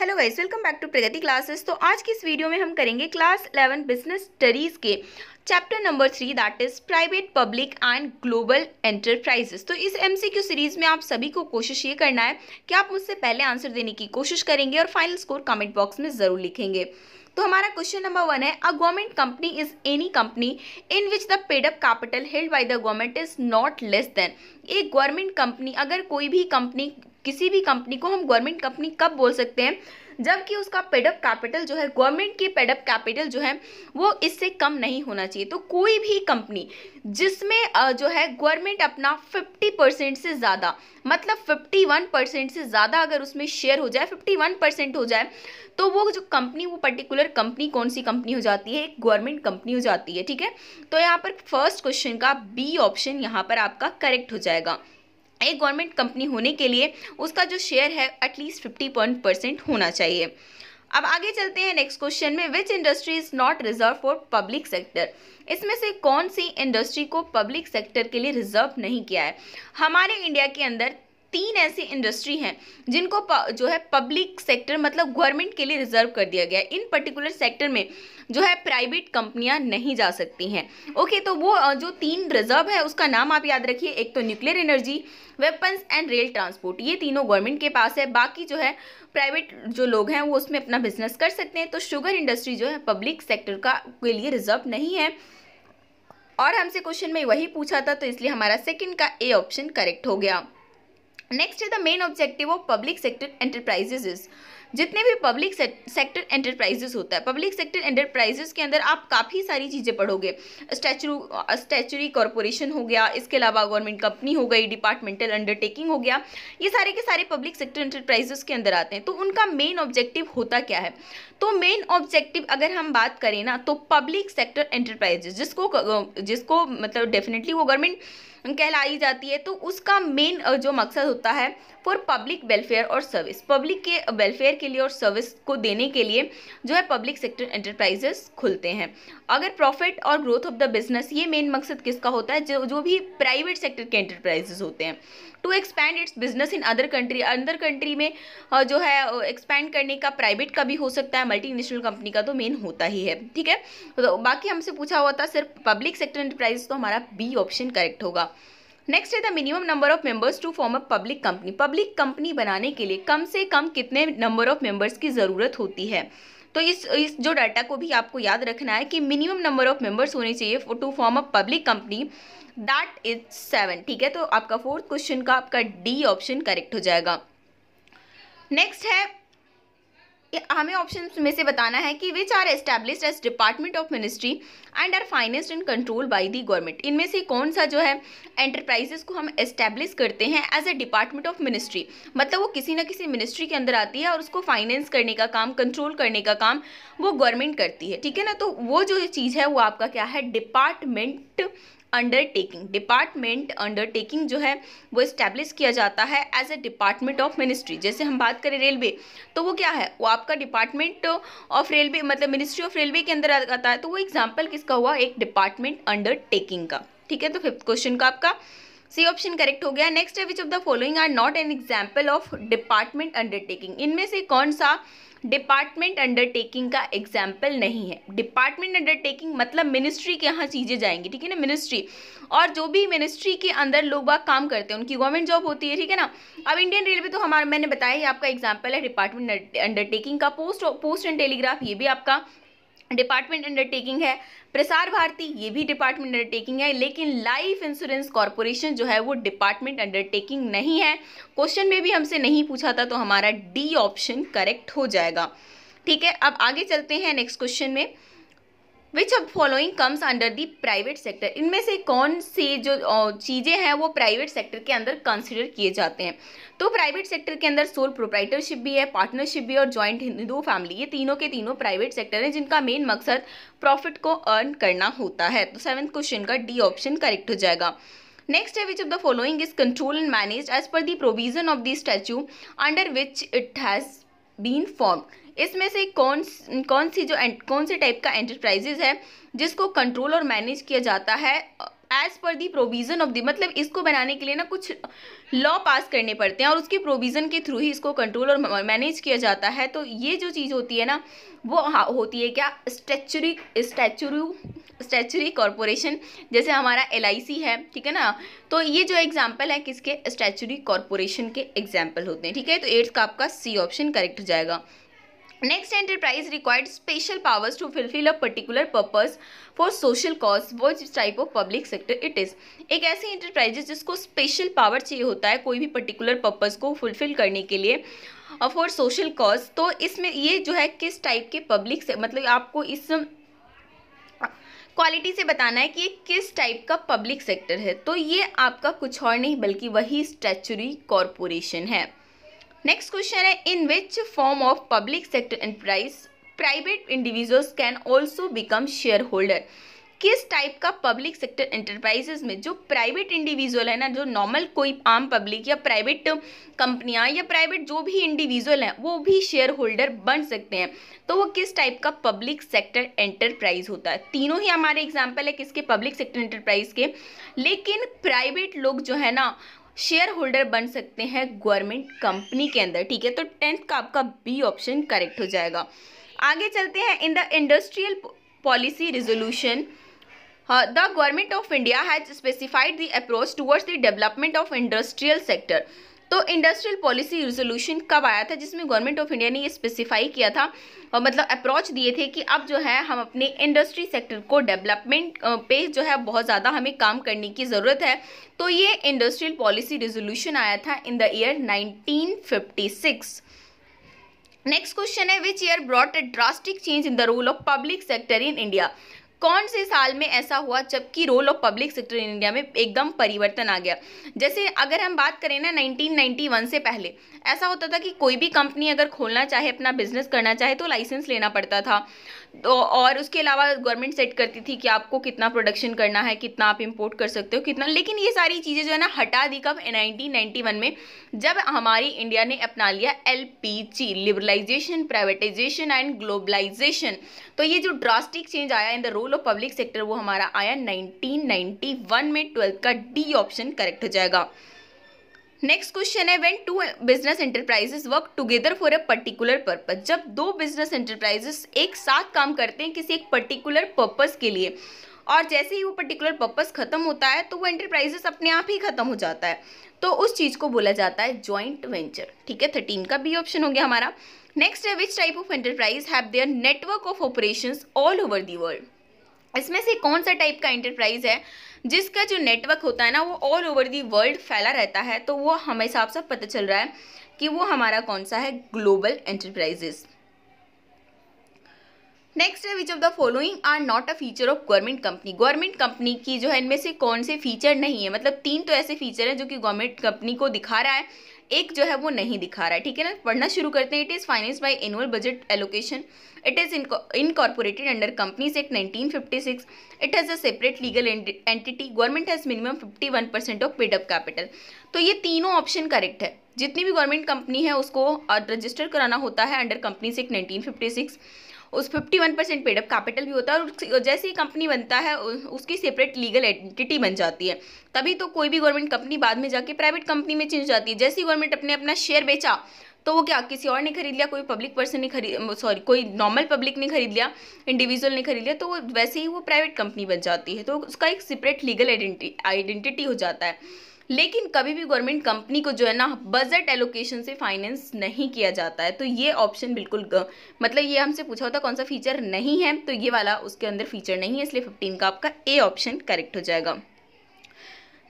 Hello guys welcome back to Pragati classes तो आज की इस वीडियो में हम करेंगे क्लास 11 बिजनेस स्टडीज़ के chapter number three that is private public and global enterprises तो इस एमसीक्यू सीरीज़ में आप सभी को कोशिश ये करना है कि आप मुझसे पहले आंसर देने की कोशिश करेंगे और फाइनल स्कोर कमेंट बॉक्स में ज़रूर लिखेंगे तो हमारा क्वेश्चन नंबर वन है a government company is any company in which the paid up capital held by the government is not less than एक गवर्नमेंट कंपनी अगर कोई भी कंपनी किसी भी कंपनी को हम गवर्नमेंट कंपनी कब बोल सकते हैं जबकि उसका पेडअप कैपिटल जो है गवर्नमेंट की पेडअप कैपिटल जो है वो इससे कम नहीं होना चाहिए तो कोई भी कंपनी जिसमें जो है गवर्नमेंट अपना 50 परसेंट से ज़्यादा मतलब 51 परसेंट से ज़्यादा अगर उसमें शेयर हो जाए 51 परसेंट हो जाए तो वो जो कंपनी वो पर्टिकुलर कंपनी कौन सी कंपनी हो जाती है एक गवर्नमेंट कंपनी हो जाती है ठीक है तो यहाँ पर फर्स्ट क्वेश्चन का बी ऑप्शन यहाँ पर आपका करेक्ट हो जाएगा एक गवर्नमेंट कंपनी होने के लिए उसका जो शेयर है एटलीस्ट फिफ्टी पॉइंट परसेंट होना चाहिए अब आगे चलते हैं नेक्स्ट क्वेश्चन में which industry is not reserve for public sector इसमें से कौन सी इंडस्ट्री को पब्लिक सेक्टर के लिए रिजर्व नहीं किया है हमारे इंडिया के अंदर तीन ऐसी इंडस्ट्री हैं जिनको जो है पब्लिक सेक्टर मतलब गवर्नमेंट के लिए रिजर्व कर दिया गया इन पर्टिकुलर सेक्टर में जो है प्राइवेट कंपनियां नहीं जा सकती हैं ओके तो वो जो तीन रिजर्व है उसका नाम आप याद रखिए एक तो nuclear energy weapons and rail transport ये तीनों गवर्नमेंट के पास है बाकी जो है प्राइवेट जो लोग हैं वो उसमें अपना बिजनेस कर सकते हैं तो शुगर इंडस्ट्री जो है पब्लिक सेक्टर का के लिए रिजर्व नहीं है और हमसे क्वेश्चन में वही पूछा था तो इसलिए हमारा सेकंड का ए ऑप्शन करेक्ट हो गया नेक्स्ट है the main objective of public sector enterprises जितने भी पब्लिक सेक्टर एंटरप्राइजेस होता है पब्लिक सेक्टर एंटरप्राइजेस के अंदर आप काफ़ी सारी चीज़ें पढ़ोगे स्टैचू स्टैचुरी कॉरपोरेशन हो गया इसके अलावा गवर्नमेंट कंपनी हो गई डिपार्टमेंटल अंडरटेकिंग हो गया ये सारे के सारे पब्लिक सेक्टर एंटरप्राइजेस के अंदर आते हैं तो उनका मेन ऑब्जेक्टिव होता क्या है तो मेन ऑब्जेक्टिव अगर हम बात करें ना तो पब्लिक सेक्टर एंटरप्राइजेस जिसको जिसको मतलब डेफिनेटली वो गवर्नमेंट कहलाई जाती है तो उसका मेन जो मकसद होता है फॉर पब्लिक वेलफेयर और सर्विस पब्लिक के वेलफेयर के लिए और सर्विस को देने के लिए जो है पब्लिक सेक्टर एंटरप्राइजेस खुलते हैं अगर प्रॉफिट और ग्रोथ ऑफ द बिजनेस ये मेन मकसद किसका होता है जो जो भी प्राइवेट सेक्टर के एंटरप्राइजेस होते हैं to expand its business in other country other country में जो है एक्सपैंड करने का प्राइवेट का भी हो सकता है मल्टी नेशनल कंपनी का तो मेन होता ही है ठीक है तो बाकी हमसे पूछा हुआ था सिर्फ पब्लिक सेक्टर इंटरप्राइज तो हमारा बी ऑप्शन करेक्ट होगा नेक्स्ट है the minimum number of members to form a public company public company बनाने के लिए कम से कम कितने नंबर ऑफ मेंबर्स की ज़रूरत होती है तो इस इस जो डाटा को भी आपको याद रखना है कि मिनिमम नंबर ऑफ मेंबर्स होने चाहिए to form a public company that is seven ठीक है तो आपका फोर्थ क्वेश्चन का आपका डी ऑप्शन करेक्ट हो जाएगा नेक्स्ट है हमें ऑप्शन में से बताना है कि which are establish as department of ministry and are financed and control by the government इनमें से कौन सा जो है एंटरप्राइजेस को हम एस्टेब्लिश करते हैं as a department of ministry मतलब वो किसी ना किसी मिनिस्ट्री के अंदर आती है और उसको फाइनेंस करने का काम कंट्रोल करने का काम वो गवर्नमेंट करती है ठीक है ना तो वो जो चीज़ है वो आपका क्या है डिपार्टमेंट अंडरटेकिंग डिपार्टमेंट अंडरटेकिंग जो है वो इस्टेब्लिश किया जाता है as a department of ministry जैसे हम बात करें रेलवे तो वो क्या है वो आपका डिपार्टमेंट ऑफ रेलवे मतलब मिनिस्ट्री ऑफ रेलवे के अंदर आता है तो वो एग्जाम्पल किसका हुआ एक डिपार्टमेंट अंडरटेकिंग का ठीक है तो फिफ्थ क्वेश्चन का आपका सी ऑप्शन करेक्ट हो गया नेक्स्ट है which of the following are not an example of department undertaking इनमें से कौन सा डिपार्टमेंट अंडरटेकिंग का एग्जाम्पल नहीं है डिपार्टमेंट अंडरटेकिंग मतलब मिनिस्ट्री के यहाँ चीज़ें जाएंगी ठीक है ना मिनिस्ट्री और जो भी मिनिस्ट्री के अंदर लोग बाग काम करते हैं उनकी गवर्नमेंट जॉब होती है ठीक है ना अब इंडियन रेलवे तो हमारा मैंने बताया ही आपका एग्जाम्पल है डिपार्टमेंट अंडरटेकिंग का पोस्ट पोस्ट एंड टेलीग्राफ ये भी आपका डिपार्टमेंट अंडरटेकिंग है प्रसार भारती ये भी डिपार्टमेंट अंडरटेकिंग है लेकिन लाइफ इंश्योरेंस कॉरपोरेशन जो है वो डिपार्टमेंट अंडरटेकिंग नहीं है क्वेश्चन में भी हमसे नहीं पूछा था तो हमारा डी ऑप्शन करेक्ट हो जाएगा ठीक है अब आगे चलते हैं नेक्स्ट क्वेश्चन में which of following comes under the private sector इनमें से कौन सी जो चीज़ें हैं वो प्राइवेट सेक्टर के अंदर कंसिडर किए जाते हैं तो प्राइवेट सेक्टर के अंदर सोल प्रोप्राइटरशिप भी है पार्टनरशिप भी और ज्वाइंट हिंदू फैमिली ये तीनों के तीनों प्राइवेट सेक्टर हैं जिनका मेन मकसद प्रॉफिट को अर्न करना होता है तो सेवन्थ क्वेश्चन का डी ऑप्शन करेक्ट हो जाएगा है which of the following is control and manage as per the provision of the statute under which it has been form इसमें से कौन कौन सी जो कौन से टाइप का एंटरप्राइजेज है जिसको कंट्रोल और मैनेज किया जाता है as per the provision of the मतलब इसको बनाने के लिए ना कुछ लॉ पास करने पड़ते हैं और उसके प्रोविज़न के थ्रू ही इसको कंट्रोल और मैनेज किया जाता है तो ये जो चीज़ होती है ना वो होती है क्या स्टैचुरी स्टैचुरू स्टैचुरी कॉरपोरेशन जैसे हमारा एल है ठीक है ना तो ये जो एग्जाम्पल है किसके स्टैचुरी कॉरपोरेशन के एग्जाम्पल होते हैं ठीक है तो एट्थ का आपका सी ऑप्शन करेक्ट हो जाएगा next enterprise required special powers to fulfil a particular purpose for social cause was type of public sector it is एक ऐसी इंटरप्राइज जिसको स्पेशल पावर चाहिए होता है कोई भी पर्टिकुलर पर्पज को फुलफिल करने के लिए फॉर सोशल कॉज तो इसमें ये जो है किस टाइप के पब्लिक मतलब आपको इस क्वालिटी uh, से बताना है कि ये किस टाइप का पब्लिक सेक्टर है तो ये आपका कुछ और नहीं बल्कि वही स्टैचुरी कॉरपोरेशन है नेक्स्ट क्वेश्चन है in which form of public sector enterprise private individuals can also become shareholder किस टाइप का पब्लिक सेक्टर इंटरप्राइजेज में जो प्राइवेट इंडिविजुअल है ना जो नॉर्मल कोई आम पब्लिक या प्राइवेट कंपनियां या प्राइवेट जो भी इंडिविजुअल हैं वो भी शेयर होल्डर बन सकते हैं तो वो किस टाइप का पब्लिक सेक्टर एंटरप्राइज होता है तीनों ही हमारे एग्जाम्पल है किसके पब्लिक सेक्टर इंटरप्राइज के लेकिन प्राइवेट लोग जो है ना शेयर होल्डर बन सकते हैं गवर्नमेंट कंपनी के अंदर ठीक है तो टेंथ का आपका बी ऑप्शन करेक्ट हो जाएगा आगे चलते हैं in the industrial policy resolution the government of India has specified the approach towards the development of industrial sector तो इंडस्ट्रियल पॉलिसी रिजोल्यूशन कब आया था जिसमें गवर्नमेंट ऑफ इंडिया ने ये स्पेसिफाई किया था और मतलब अप्रोच दिए थे कि अब जो है हम अपने इंडस्ट्री सेक्टर को डेवलपमेंट पे जो है बहुत ज़्यादा हमें काम करने की ज़रूरत है तो ये इंडस्ट्रियल पॉलिसी रिजोल्यूशन आया था in the year nineteen next question है which year brought a drastic change in the role of public sector in India कौन से साल में ऐसा हुआ जबकि role of public sector in India में एकदम परिवर्तन आ गया जैसे अगर हम बात करें ना 1991 से पहले ऐसा होता था कि कोई भी कंपनी अगर खोलना चाहे अपना बिजनेस करना चाहे तो लाइसेंस लेना पड़ता था तो और उसके अलावा गवर्नमेंट सेट करती थी कि आपको कितना प्रोडक्शन करना है कितना आप इंपोर्ट कर सकते हो कितना लेकिन ये सारी चीज़ें जो है ना हटा दी कब वन में जब हमारी इंडिया ने अपना लिया जी लिबरलाइजेशन प्राइवेटाइजेशन एंड ग्लोबलाइजेशन तो ये जो ड्रास्टिक चेंज आया in the role of public sector वो हमारा आया वन में ट्वेल्थ का डी ऑप्शन करेक्ट हो जाएगा नेक्स्ट क्वेश्चन है when two business enterprises work together for a particular purpose जब दो बिजनेस एंटरप्राइजेस एक साथ काम करते हैं किसी एक पर्टिकुलर पर्पज के लिए और जैसे ही वो पर्टिकुलर पर्पस खत्म होता है तो वो एंटरप्राइजेस अपने आप ही खत्म हो जाता है तो उस चीज़ को बोला जाता है ज्वाइंट वेंचर ठीक है थर्टीन का बी ऑप्शन हो गया हमारा नेक्स्ट है which type of enterprise have their network of operation all over the world इसमें से कौन सा टाइप का एंटरप्राइज है जिसका जो नेटवर्क होता है ना वो ऑल ओवर दी वर्ल्ड फैला रहता है तो वो हमें हिसाब से पता चल रहा है कि वो हमारा कौन सा है ग्लोबल एंटरप्राइजेस नेक्स्ट है which of the following are not a feature of government company government company की जो है इनमें से कौन से फीचर नहीं है मतलब तीन तो ऐसे फीचर हैं जो कि गवर्नमेंट कंपनी को दिखा रहा है एक जो है वो नहीं दिखा रहा है ठीक है ना पढ़ना शुरू करते हैं it is finance by annual budget allocation it is incorporated under companies act 1956 it has a separate legal entity government has minimum 51 percent of paid up capital तो ये तीनों ऑप्शन करेक्ट है जितनी भी गवर्नमेंट कंपनी है उसको रजिस्टर uh, कराना होता है अंडर कंपनीज एक्ट सिक्स उस fifty one percent paid up capital भी होता है और जैसे ही कंपनी बनता है उसकी सेपरेट लीगल एंटिटी बन जाती है तभी तो कोई भी गवर्नमेंट कंपनी बाद में जाके प्राइवेट कंपनी में चेंज जाती है जैसे ही गवर्नमेंट अपने अपना शेयर बेचा तो वो क्या किसी और ने खरीद लिया कोई पब्लिक पर्सन ने खरीद सॉरी कोई नॉर्मल पब्लिक ने खरीद लिया इंडिविजुअल ने खरीद लिया तो वैसे ही वो प्राइवेट कंपनी बन जाती है तो उसका एक सेपरेट लीगल आइडेंटिटी हो जाता है लेकिन कभी भी गवर्नमेंट कंपनी को जो है ना बजट एलोकेशन से फाइनेंस नहीं किया जाता है तो ये ऑप्शन बिल्कुल मतलब ये हमसे पूछा होता कौन सा फीचर नहीं है तो ये वाला उसके अंदर फीचर नहीं है इसलिए फिफ्टीन का आपका ए ऑप्शन करेक्ट हो जाएगा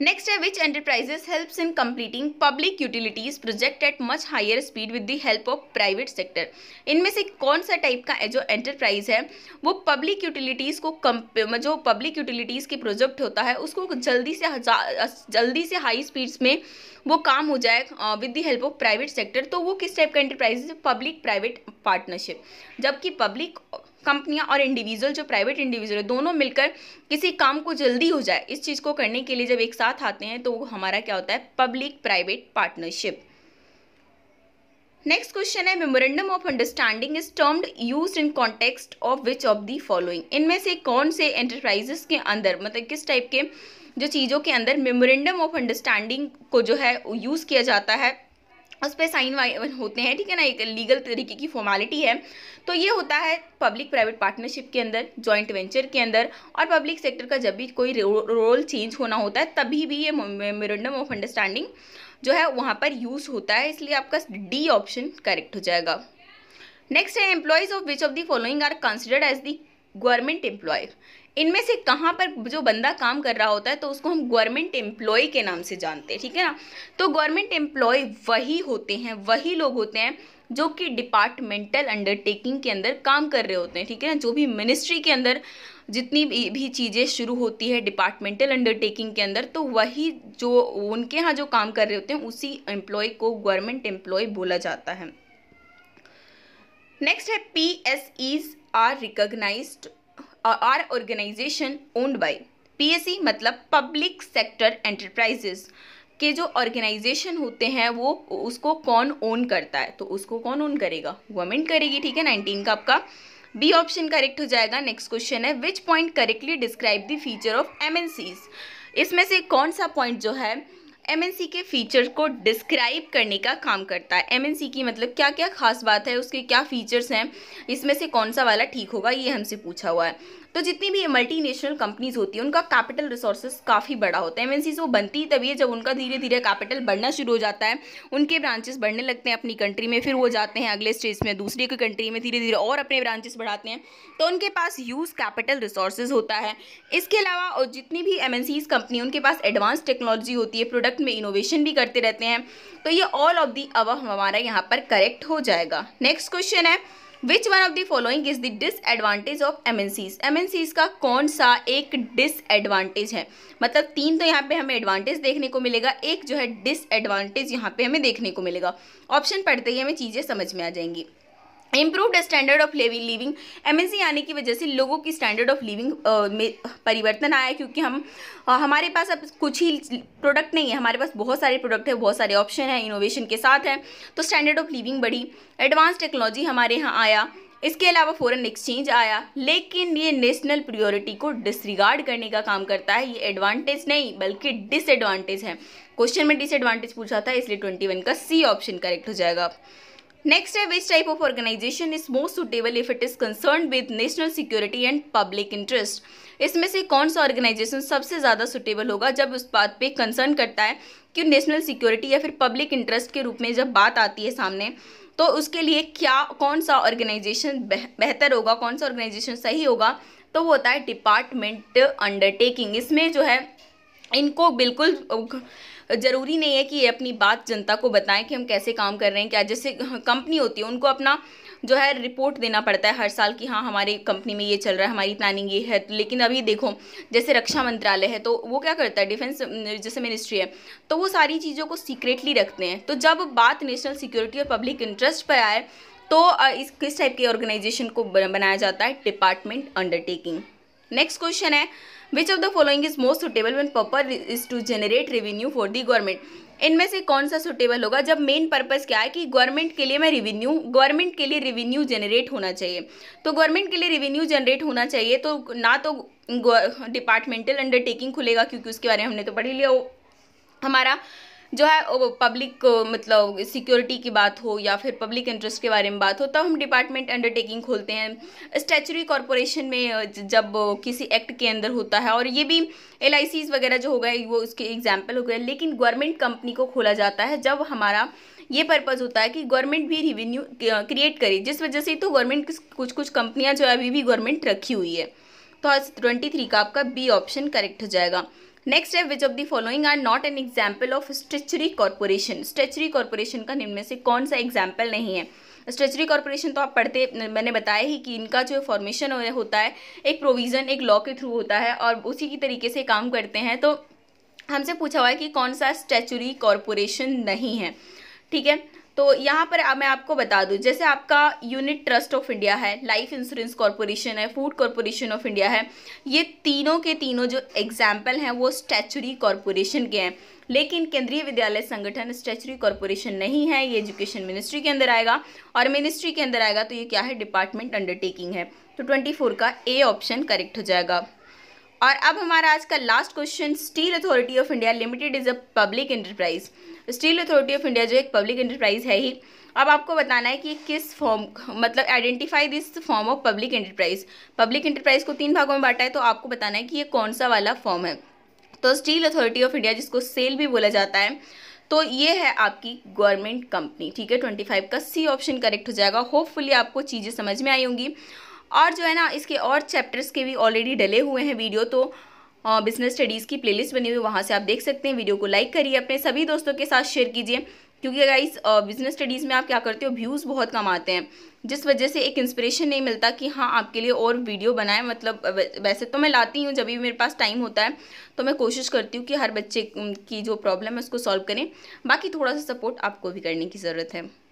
नेक्स्ट है which enterprises help in completing public utilities project at much higher speed with the help of private sector इनमें से कौन सा टाइप का जो एंटरप्राइज है वो पब्लिक यूटिलिटीज़ को कम जो पब्लिक यूटिलिटीज़ के प्रोजेक्ट होता है उसको जल्दी से जल्दी से हाई स्पीड्स में वो काम हो जाए with the help of private sector तो वो किस टाइप का एंटरप्राइज पब्लिक प्राइवेट पार्टनरशिप जबकि पब्लिक कंपनियां और इंडिविजुअल जो प्राइवेट इंडिविजुअल है दोनों मिलकर किसी काम को जल्दी हो जाए इस चीज़ को करने के लिए जब एक साथ आते हैं तो हमारा क्या होता है public private partnership next question है memorandum of understanding is termed use in context of which of the following इनमें से कौन से एंटरप्राइजेस के अंदर मतलब किस टाइप के जो चीज़ों के अंदर मेमोरेंडम ऑफ अंडरस्टैंडिंग को जो है यूज़ किया जाता है उस पर साइन वाइन होते हैं ठीक है ना एक लीगल तरीके की फॉर्मेलिटी है तो ये होता है पब्लिक प्राइवेट पार्टनरशिप के अंदर जॉइंट वेंचर के अंदर और पब्लिक सेक्टर का जब भी कोई रोल चेंज होना होता है तभी भी ये मेमोरेंडम ऑफ अंडरस्टैंडिंग जो है वहाँ पर यूज़ होता है इसलिए आपका डी ऑप्शन करेक्ट हो जाएगा नेक्स्ट है employees of which of the following are considered as the government employ इनमें से कहाँ पर जो बंदा काम कर रहा होता है तो उसको हम गवर्नमेंट एम्प्लॉय के नाम से जानते हैं ठीक है ना तो गवर्नमेंट एम्प्लॉय वही होते हैं वही लोग होते हैं जो कि डिपार्टमेंटल अंडरटेकिंग के अंदर काम कर रहे होते हैं ठीक है ना जो भी मिनिस्ट्री के अंदर जितनी भी चीज़ें शुरू होती है डिपार्टमेंटल अंडरटेकिंग के अंदर तो वही जो उनके यहाँ जो काम कर रहे होते हैं उसी एम्प्लॉय को गवर्नमेंट एम्प्लॉय बोला जाता है नेक्स्ट है P S Es are recognise as organisation owned S C मतलब पब्लिक सेक्टर एंटरप्राइजेस के जो ऑर्गेनाइजेशन होते हैं वो उसको कौन ओन करता है तो उसको कौन ओन करेगा गवर्नमेंट करेगी ठीक है नाइनटीन का आपका बी ऑप्शन करेक्ट हो जाएगा नेक्स्ट क्वेश्चन है which point correctly describe the feature of सीज इसमें से कौन सा पॉइंट जो है एमएनसी के फीचर को डिस्क्राइब करने का काम करता है एमएनसी की मतलब क्या क्या खास बात है उसके क्या फीचर्स हैं इसमें से कौन सा वाला ठीक होगा ये हमसे पूछा हुआ है तो जितनी भी मल्टीनेशनल कंपनीज होती है उनका कैपिटल रिसोर्सेज काफ़ी बड़ा होता है एमएनसीज वो बनती तभी है जब उनका धीरे धीरे कैपिटल बढ़ना शुरू हो जाता है उनके ब्रांचेस बढ़ने लगते हैं अपनी कंट्री में फिर वो जाते हैं अगले स्टेज में दूसरी कंट्री में धीरे धीरे और अपने ब्रांचेस बढ़ाते हैं तो उनके पास यूज़ कैपिटल रिसोर्सेज होता है इसके अलावा और जितनी भी एम कंपनी उनके पास एडवांस टेक्नोलॉजी होती है प्रोडक्ट में इनोवेशन भी करते रहते हैं तो ये ऑल ऑफ दी अब हमारा यहाँ पर करेक्ट हो जाएगा नेक्स्ट क्वेश्चन है which one of the following is the disadvantage of MNCs MNCs का कौन सा एक डिसएडवांटेज है मतलब तीन तो यहाँ पे हमें एडवांटेज देखने को मिलेगा एक जो है डिसएडवांटेज यहाँ पे हमें देखने को मिलेगा ऑप्शन पढ़ते ही हमें चीज़ें समझ में आ जाएंगी improved standard of living M आने की वजह से लोगों की स्टैंडर्ड ऑफ लिविंग में परिवर्तन आया क्योंकि हम आ, हमारे पास अब कुछ ही प्रोडक्ट नहीं है हमारे पास बहुत सारे प्रोडक्ट है बहुत सारे ऑप्शन हैं इनोवेशन के साथ हैं तो स्टैंडर्ड ऑफ लिविंग बढ़ी एडवांस टेक्नोलॉजी हमारे यहाँ आया इसके अलावा फॉरन एक्सचेंज आया लेकिन ये नेशनल प्रियोरिटी को डिसरिगार्ड करने का काम करता है ये एडवांटेज नहीं बल्कि डिसएडवांटेज है क्वेश्चन में डिसएडवांटेज पूछा था इसलिए ट्वेंटी वन का सी ऑप्शन करेक्ट हो जाएगा Next है which type of organization is most suitable if it is concerned with national security and public interest. इसमें से कौन सा ऑर्गेनाइजेशन सबसे ज़्यादा सुटेबल होगा जब उस बात पे कंसर्न करता है कि नेशनल सिक्योरिटी या फिर पब्लिक इंटरेस्ट के रूप में जब बात आती है सामने तो उसके लिए क्या कौन सा ऑर्गेनाइजेशन बेहतर होगा कौन सा ऑर्गेनाइजेशन सही होगा तो वो होता है डिपार्टमेंट अंडरटेकिंग इसमें जो है इनको बिल्कुल ज़रूरी नहीं है कि ये अपनी बात जनता को बताएं कि हम कैसे काम कर रहे हैं क्या जैसे कंपनी होती है उनको अपना जो है रिपोर्ट देना पड़ता है हर साल कि हाँ हमारी कंपनी में ये चल रहा है हमारी प्लानिंग ये है लेकिन अभी देखो जैसे रक्षा मंत्रालय है तो वो क्या करता है डिफेंस जैसे मिनिस्ट्री है तो वो सारी चीज़ों को सीक्रेटली रखते हैं तो जब बात नेशनल सिक्योरिटी और पब्लिक इंटरेस्ट पर आए तो इस किस टाइप के ऑर्गेनाइजेशन को बनाया जाता है डिपार्टमेंट अंडरटेकिंग नेक्स्ट क्वेश्चन है which of the following is most suitable one purpose is to generate revenue for the government इनमें से कौन सा सुटेबल होगा जब मेन पर्पज़ क्या है कि गवर्नमेंट के लिए मैं रिवेन्यू गवर्नमेंट के लिए रिवेन्यू जनरेट होना चाहिए तो गवर्नमेंट के लिए रिवेन्यू जनरेट होना चाहिए तो ना तो डिपार्टमेंटल अंडरटेकिंग खुलेगा क्योंकि उसके बारे में हमने तो पढ़ ही लिया हमारा जो है पब्लिक मतलब सिक्योरिटी की बात हो या फिर पब्लिक इंटरेस्ट के बारे में बात हो तब हम डिपार्टमेंट अंडरटेकिंग खोलते हैं स्टैचुरी कॉरपोरेशन में जब किसी एक्ट के अंदर होता है और ये भी एल वगैरह जो हो गए वो उसके एग्जाम्पल हो गए लेकिन गवर्नमेंट कंपनी को खोला जाता है जब हमारा ये पर्पज़ होता है कि गवर्नमेंट भी रिवेन्यू क्रिएट करे जिस वजह से तो गवर्नमेंट कुछ कुछ कंपनियां जो है अभी भी गवर्नमेंट रखी हुई है तो आज ट्वेंटी थ्री का आपका बी ऑप्शन करेक्ट हो जाएगा नेक्स्ट है which of the following are not an example of statutory corporation statutory corporation का निम्न में से कौन सा एग्जाम्पल नहीं है स्ट्रेचरी कॉरपोरेशन तो आप पढ़ते मैंने बताया ही कि इनका जो फॉर्मेशन होता है एक प्रोविज़न एक लॉ के थ्रू होता है और उसी की तरीके से काम करते हैं तो हमसे पूछा हुआ है कि कौन सा स्टैचुरी कॉरपोरेशन नहीं है ठीक है तो यहाँ पर मैं आपको बता दूँ जैसे आपका यूनिट ट्रस्ट ऑफ इंडिया है लाइफ इंश्योरेंस कॉरपोरेशन है फूड कॉरपोरेशन ऑफ इंडिया है ये तीनों के तीनों जो एग्जाम्पल हैं वो स्टैचुरी कॉरपोरेशन के हैं लेकिन केंद्रीय विद्यालय संगठन स्टैचुरी कॉरपोरेशन नहीं है ये एजुकेशन मिनिस्ट्री के अंदर आएगा और मिनिस्ट्री के अंदर आएगा तो ये क्या है डिपार्टमेंट अंडरटेकिंग है तो ट्वेंटी फोर का ए ऑप्शन करेक्ट हो जाएगा और अब हमारा आज का last question steel authority of India limited is a public enterprise steel authority of India जो एक पब्लिक इंटरप्राइज़ है ही अब आपको बताना है कि किस फॉर्म मतलब identify this form of public enterprise public enterprise को तीन भागों में बांटा है तो आपको बताना है कि ये कौन सा वाला फॉर्म है तो स्टील अथॉरिटी ऑफ इंडिया जिसको सेल भी बोला जाता है तो ये है आपकी गवर्नमेंट कंपनी ठीक है ट्वेंटी फाइव का सी ऑप्शन करेक्ट हो जाएगा होपफुली आपको चीज़ें समझ में आई होंगी और जो है ना इसके और चैप्टर्स के भी ऑलरेडी डले हुए हैं वीडियो तो बिजनेस स्टडीज़ की प्लेलिस्ट बनी हुई वहाँ से आप देख सकते हैं वीडियो को लाइक करिए अपने सभी दोस्तों के साथ शेयर कीजिए क्योंकि गाइस बिजनेस स्टडीज़ में आप क्या करते हो व्यूज़ बहुत कम आते हैं जिस वजह से एक इंस्पिरेशन नहीं मिलता कि हाँ आपके लिए और वीडियो बनाएं मतलब वैसे तो मैं लाती हूँ जब भी मेरे पास टाइम होता है तो मैं कोशिश करती हूँ कि हर बच्चे की जो प्रॉब्लम है उसको सॉल्व करें बाकी थोड़ा सा सपोर्ट आपको भी करने की ज़रूरत है